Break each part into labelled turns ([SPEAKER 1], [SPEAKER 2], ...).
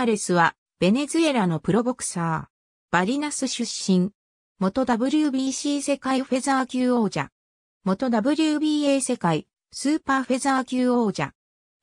[SPEAKER 1] ナレスは、ベネズエラのプロボクサー。バリナス出身。元 WBC 世界フェザー級王者。元 WBA 世界スーパーフェザー級王者。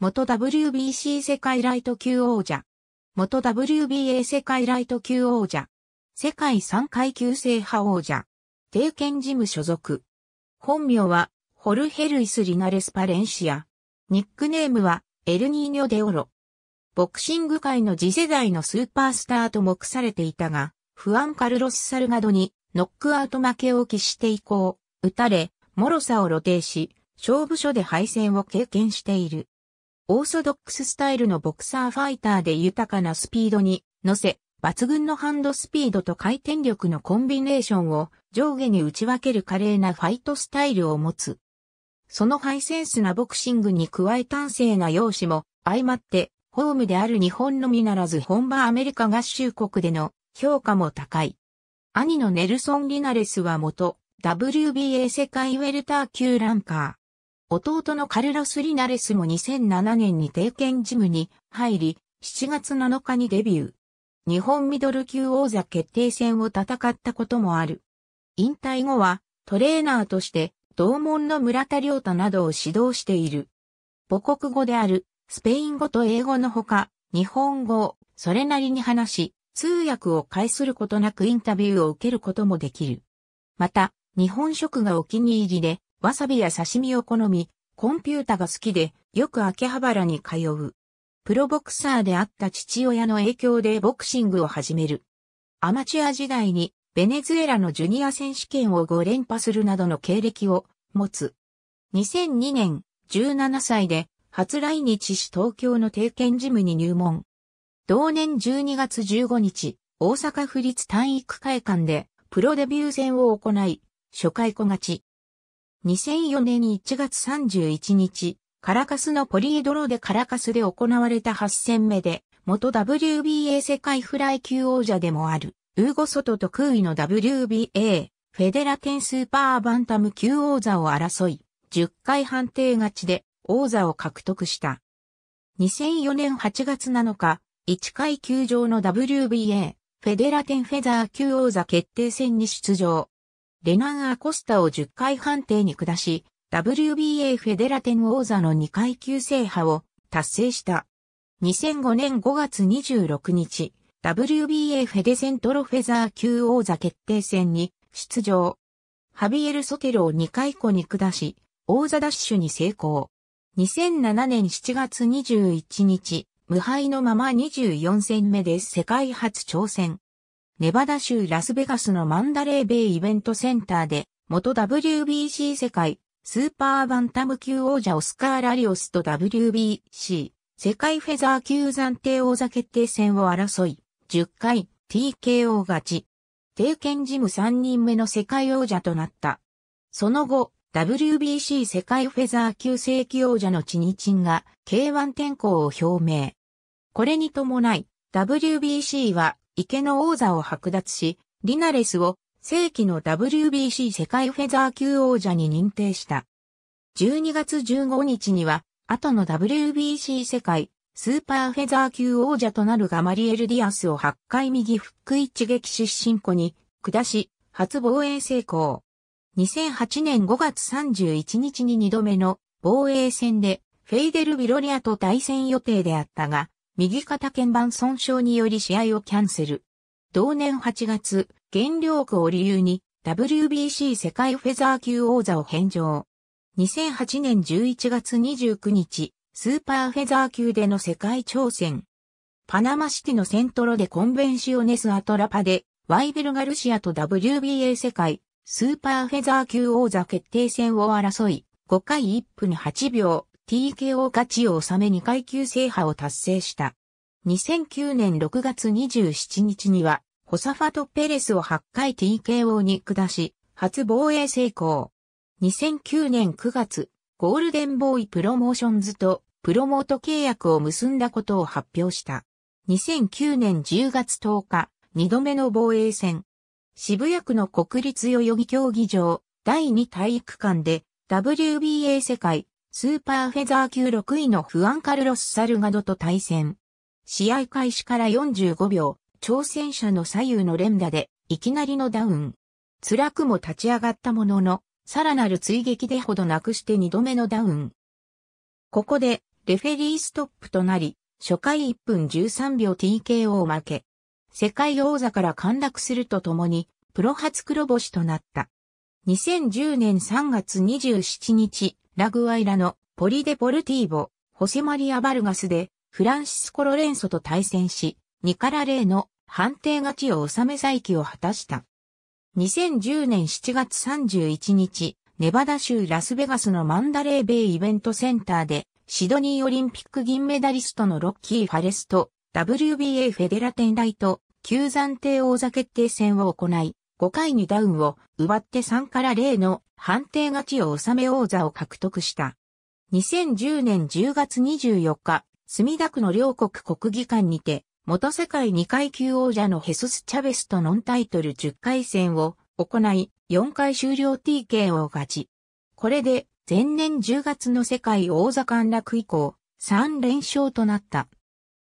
[SPEAKER 1] 元 WBC 世界ライト級王者。元 WBA 世界ライト級王者。世界3階級制覇王者。帝拳事務所属。本名は、ホルヘルイス・リナレス・パレンシア。ニックネームは、エルニーニョ・デオロ。ボクシング界の次世代のスーパースターと目されていたが、不安カルロス・サルガドにノックアウト負けを喫して以降、打たれ、脆さを露呈し、勝負所で敗戦を経験している。オーソドックススタイルのボクサーファイターで豊かなスピードに乗せ、抜群のハンドスピードと回転力のコンビネーションを上下に打ち分ける華麗なファイトスタイルを持つ。そのハイセンスなボクシングに加え端正な容姿も相まってホームである日本のみならず本場アメリカ合衆国での評価も高い。兄のネルソン・リナレスは元 WBA 世界ウェルター級ランカー。弟のカルロス・リナレスも2007年に定権ジムに入り、7月7日にデビュー。日本ミドル級王座決定戦を戦ったこともある。引退後はトレーナーとして同門の村田良太などを指導している。母国語であるスペイン語と英語のほか、日本語をそれなりに話し、通訳を介することなくインタビューを受けることもできる。また、日本食がお気に入りで、わさびや刺身を好み、コンピュータが好きで、よく秋葉原に通う。プロボクサーであった父親の影響でボクシングを始める。アマチュア時代にベネズエラのジュニア選手権を5連覇するなどの経歴を持つ。2002年17歳で初来日し東京の定見事務に入門。同年12月15日、大阪府立体育会館でプロデビュー戦を行い、初回小勝ち。2004年1月31日、カラカスのポリードロでカラカスで行われた8戦目で、元 WBA 世界フライ級王者でもある、ウーゴソトと空位の WBA、フェデラテンスーパーバンタム級王座を争い、10回判定勝ちで王座を獲得した。2004年8月7日、1階級上の WBA、フェデラテンフェザー級王座決定戦に出場。レナン・アコスタを10回判定に下し、WBA フェデラテン王座の2階級制覇を達成した。2005年5月26日、WBA フェデセントロフェザー級王座決定戦に出場。ハビエル・ソテロを2回個に下し、王座ダッシュに成功。2007年7月21日、無敗のまま24戦目で世界初挑戦。ネバダ州ラスベガスのマンダレーベイイベントセンターで、元 WBC 世界スーパーバンタム級王者オスカー・ラリオスと WBC 世界フェザー級暫定王座決定戦を争い、10回 TKO 勝ち。定権ジム3人目の世界王者となった。その後、WBC 世界フェザー級正規王者のチニチンが K1 転向を表明。これに伴い、WBC は池の王座を剥奪し、リナレスを正規の WBC 世界フェザー級王者に認定した。12月15日には、後の WBC 世界スーパーフェザー級王者となるガマリエル・ディアスを8回右フック一撃失神庫に下し、初防衛成功。2008年5月31日に2度目の防衛戦でフェイデル・ビロリアと対戦予定であったが、右肩鍵盤損傷により試合をキャンセル。同年8月、原料区を理由に WBC 世界フェザー級王座を返上。2008年11月29日、スーパーフェザー級での世界挑戦。パナマシティのセントロでコンベンシオネスアトラパで、ワイベルガルシアと WBA 世界スーパーフェザー級王座決定戦を争い、5回1分8秒、TKO 勝ちを収め2階級制覇を達成した。2009年6月27日には、ホサファト・ペレスを8回 TKO に下し、初防衛成功。2009年9月、ゴールデンボーイプロモーションズとプロモート契約を結んだことを発表した。2009年10月10日、2度目の防衛戦、渋谷区の国立代々木競技場第2体育館で WBA 世界スーパーフェザー級6位のフアンカルロス・サルガドと対戦。試合開始から45秒、挑戦者の左右の連打でいきなりのダウン。辛くも立ち上がったものの、さらなる追撃でほどなくして2度目のダウン。ここで、レフェリーストップとなり、初回1分13秒 TKO 負け。世界王座から陥落するとともに、プロ初黒星となった。2010年3月27日、ラグアイラのポリデポルティーボ、ホセマリア・バルガスで、フランシスコ・ロレンソと対戦し、2から0の判定勝ちを収め再起を果たした。2010年7月31日、ネバダ州ラスベガスのマンダレーベイイベントセンターで、シドニーオリンピック銀メダリストのロッキー・ファレスト、WBA フェデラテン大ト、旧暫定王座決定戦を行い、5回にダウンを奪って3から0の判定勝ちを収め王座を獲得した。2010年10月24日、墨田区の両国国技館にて、元世界2階級王者のヘソス・チャベスとノンタイトル10回戦を行い、4回終了 TK を勝ち。これで、前年10月の世界王座陥落以降、3連勝となった。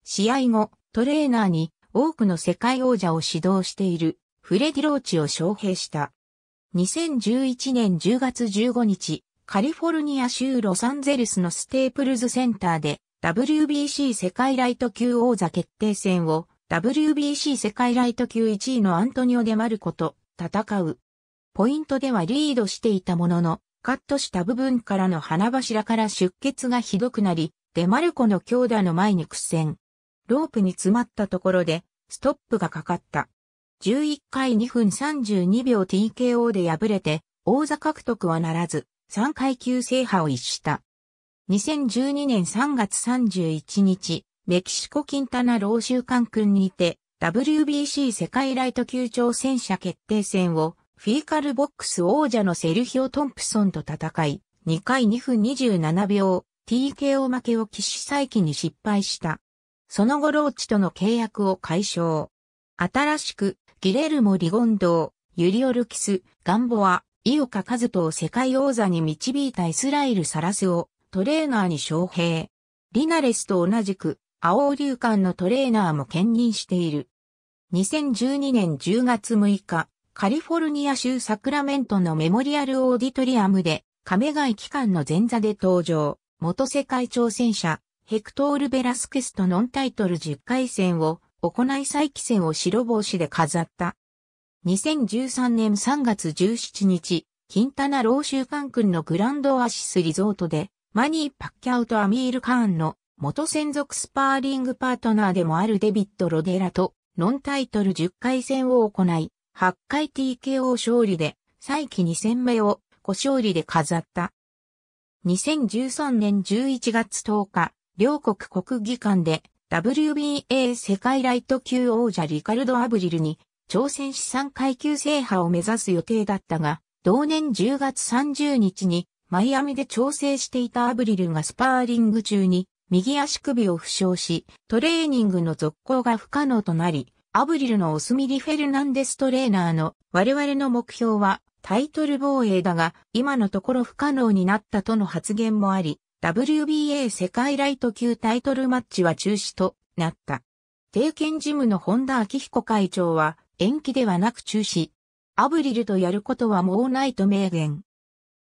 [SPEAKER 1] 試合後、トレーナーに多くの世界王者を指導しているフレディ・ローチを招聘した。2011年10月15日、カリフォルニア州ロサンゼルスのステープルズセンターで WBC 世界ライト級王座決定戦を WBC 世界ライト級1位のアントニオ・デマルコと戦う。ポイントではリードしていたものの、カットした部分からの花柱から出血がひどくなり、デマルコの強打の前に苦戦。ロープに詰まったところで、ストップがかかった。11回2分32秒 TKO で敗れて、王座獲得はならず、3階級制覇を逸した。2012年3月31日、メキシコキンタナロー習官君にて、WBC 世界ライト級挑戦者決定戦を、フィーカルボックス王者のセルヒオ・トンプソンと戦い、2回2分27秒、TKO 負けを騎士再起に失敗した。その後ローチとの契約を解消。新しく、ギレルモ・リゴンドー、ユリオルキス、ガンボア、井岡和人を世界王座に導いたイスラエル・サラスをトレーナーに招聘。リナレスと同じく、青竜館のトレーナーも兼任している。2012年10月6日、カリフォルニア州サクラメントのメモリアルオーディトリアムで、亀貝機関の前座で登場、元世界挑戦者、ヘクトール・ベラスケスとノンタイトル10回戦を行い再起戦を白帽子で飾った。2013年3月17日、キンタナーカン君のグランドオアシスリゾートで、マニー・パッキャウとアミール・カーンの元専属スパーリングパートナーでもあるデビッド・ロデラとノンタイトル10回戦を行い、8回 TKO 勝利で再起2戦目を5勝利で飾った。2013年11月10日、両国国技館で WBA 世界ライト級王者リカルド・アブリルに挑戦資産階級制覇を目指す予定だったが、同年10月30日にマイアミで調整していたアブリルがスパーリング中に右足首を負傷し、トレーニングの続行が不可能となり、アブリルのオスミリ・フェルナンデストレーナーの我々の目標はタイトル防衛だが、今のところ不可能になったとの発言もあり、WBA 世界ライト級タイトルマッチは中止となった。定権事務の本田明彦会長は延期ではなく中止。アブリルとやることはもうないと明言。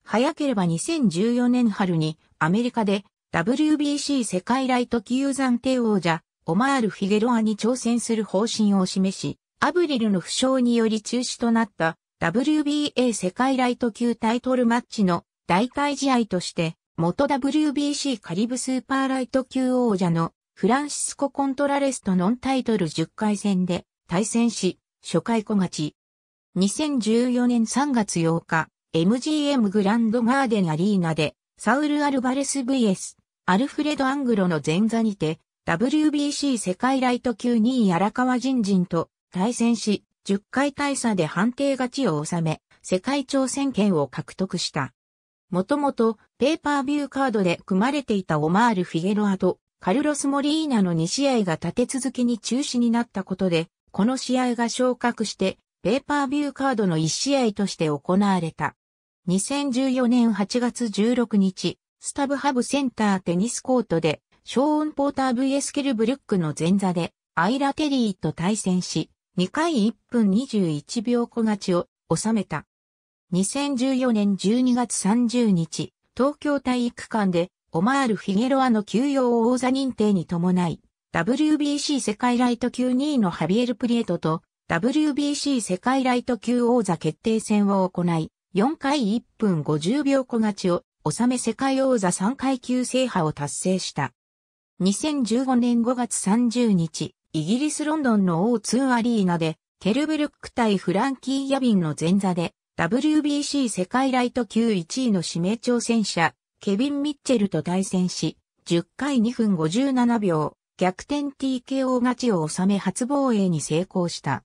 [SPEAKER 1] 早ければ2014年春にアメリカで WBC 世界ライト級暫定王者オマール・フィゲロアに挑戦する方針を示し、アブリルの負傷により中止となった WBA 世界ライト級タイトルマッチの代替試合として元 WBC カリブスーパーライト級王者のフランシスコ・コントラレスとノンタイトル10回戦で対戦し、初回小勝ち。2014年3月8日、MGM グランドガーデンアリーナで、サウル・アルバレス VS、アルフレド・アングロの前座にて、WBC 世界ライト級2位荒川人人と対戦し、10回大差で判定勝ちを収め、世界挑戦権を獲得した。もともとペーパービューカードで組まれていたオマール・フィゲロアとカルロス・モリーナの2試合が立て続けに中止になったことで、この試合が昇格してペーパービューカードの1試合として行われた。2014年8月16日、スタブハブセンターテニスコートで、ショーン・ポーター VS ケルブルックの前座で、アイラ・テリーと対戦し、2回1分21秒小勝ちを収めた。2014年12月30日、東京体育館で、オマール・フィゲロアの休養王座認定に伴い、WBC 世界ライト級2位のハビエル・プリエトと、WBC 世界ライト級王座決定戦を行い、4回1分50秒小勝ちを、収め世界王座3階級制覇を達成した。2015年5月30日、イギリスロンドンの O2 アリーナで、ケルブルック対フランキー・ヤビンの前座で、WBC 世界ライト級1位の指名挑戦者、ケビン・ミッチェルと対戦し、10回2分57秒、逆転 TKO 勝ちを収め初防衛に成功した。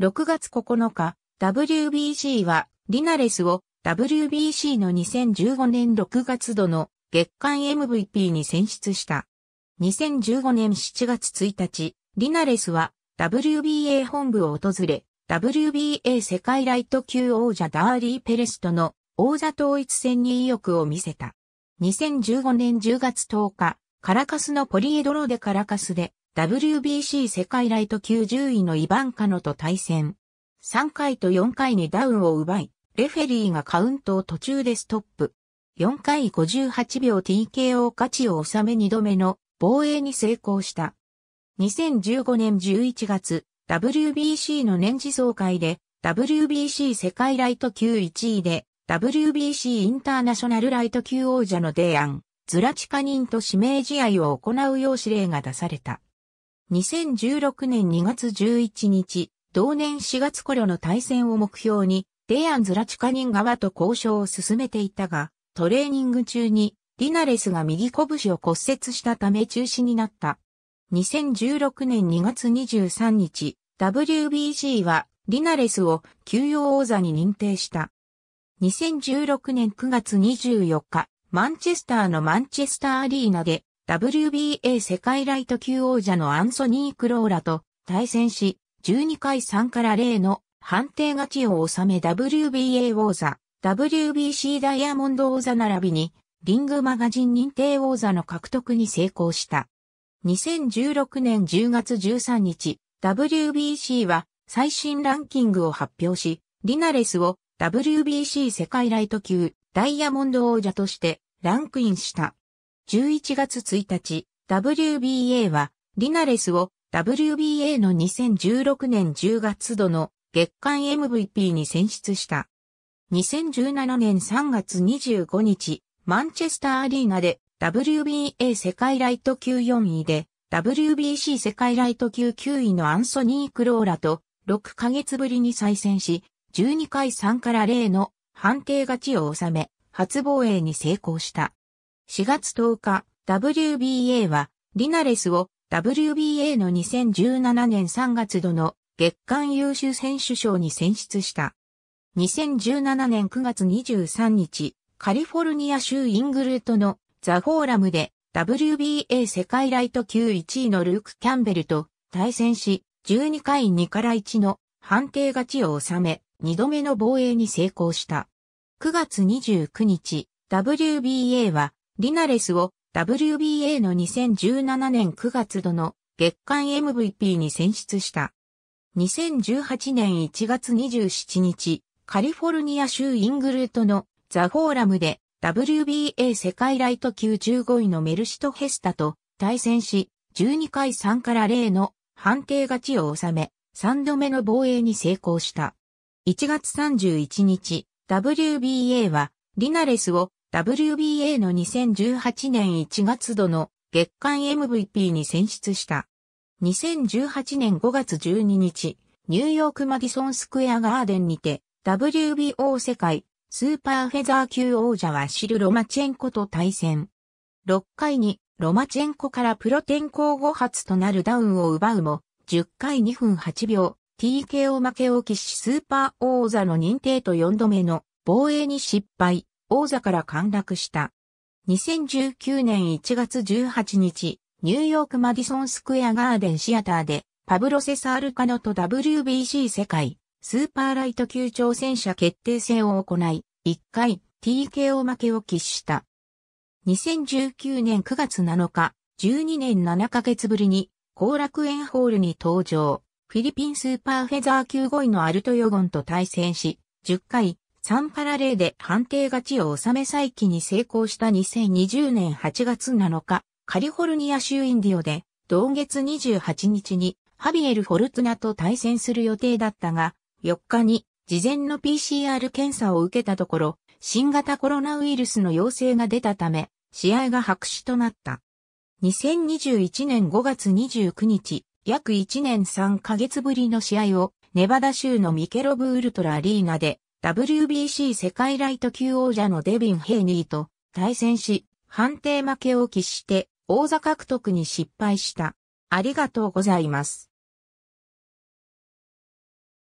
[SPEAKER 1] 6月9日、WBC は、リナレスを WBC の2015年6月度の月間 MVP に選出した。2015年7月1日、リナレスは WBA 本部を訪れ、WBA 世界ライト級王者ダーリー・ペレスとの王座統一戦に意欲を見せた。2015年10月10日、カラカスのポリエドロでカラカスで WBC 世界ライト級10位のイバンカノと対戦。3回と4回にダウンを奪い、レフェリーがカウントを途中でストップ。4回58秒 TKO 勝ちを収め2度目の防衛に成功した。2015年11月、WBC の年次総会で、WBC 世界ライト級1位で、WBC インターナショナルライト級王者のデイアン、ズラチカニンと指名試合を行うよう指令が出された。2016年2月11日、同年4月頃の対戦を目標に、デイアン・ズラチカニン側と交渉を進めていたが、トレーニング中に、ディナレスが右拳を骨折したため中止になった。2016年2月23日、WBC はリナレスを休養王座に認定した。2016年9月24日、マンチェスターのマンチェスターアリーナで WBA 世界ライト級王者のアンソニー・クローラと対戦し、12回3から0の判定勝ちを収め WBA 王座、WBC ダイヤモンド王座並びに、リングマガジン認定王座の獲得に成功した。2016年10月13日、WBC は最新ランキングを発表し、リナレスを WBC 世界ライト級ダイヤモンド王者としてランクインした。11月1日、WBA はリナレスを WBA の2016年10月度の月間 MVP に選出した。2017年3月25日、マンチェスターアリーナで WBA 世界ライト級4位で、WBC 世界ライト級9位のアンソニー・クローラと、6ヶ月ぶりに再戦し、12回3から0の判定勝ちを収め、初防衛に成功した。4月10日、WBA は、リナレスを WBA の2017年3月度の月間優秀選手賞に選出した。2017年9月23日、カリフォルニア州イングルートのザ・フォーラムで WBA 世界ライト級1位のルーク・キャンベルと対戦し、12回2から1の判定勝ちを収め、2度目の防衛に成功した。9月29日、WBA は、リナレスを WBA の2017年9月度の月間 MVP に選出した。2018年1月27日、カリフォルニア州イングルートのザ・フォーラムで WBA 世界ライト級15位のメルシトヘスタと対戦し、12回3から0の判定勝ちを収め、3度目の防衛に成功した。1月31日、WBA は、リナレスを WBA の2018年1月度の月間 MVP に選出した。2018年5月12日、ニューヨークマディソンスクエアガーデンにて、WBO 世界スーパーフェザー級王者はシル・ロマチェンコと対戦。6回にロマチェンコからプロ転向後発となるダウンを奪うも、10回2分8秒、TKO 負けを喫しスーパー王座の認定と4度目の防衛に失敗、王座から陥落した。2019年1月18日、ニューヨークマディソンスクエアガーデンシアターで、パブロ・セサールカノと WBC 世界スーパーライト級挑戦者決定戦を行い、1回 TKO 負けを喫した。2019年9月7日、12年7ヶ月ぶりに、後楽園ホールに登場。フィリピンスーパーフェザー級5位のアルトヨゴンと対戦し、10回、3パラレーで判定勝ちを収め再起に成功した2020年8月7日、カリフォルニア州インディオで、同月28日に、ハビエル・フォルツナと対戦する予定だったが、4日に事前の PCR 検査を受けたところ、新型コロナウイルスの陽性が出たため、試合が白紙となった。2021年5月29日、約1年3ヶ月ぶりの試合を、ネバダ州のミケロブウルトラアリーナで、WBC 世界ライト級王者のデビン・ヘイニーと対戦し、判定負けを喫して、王座獲得に失敗した。ありがとうございます。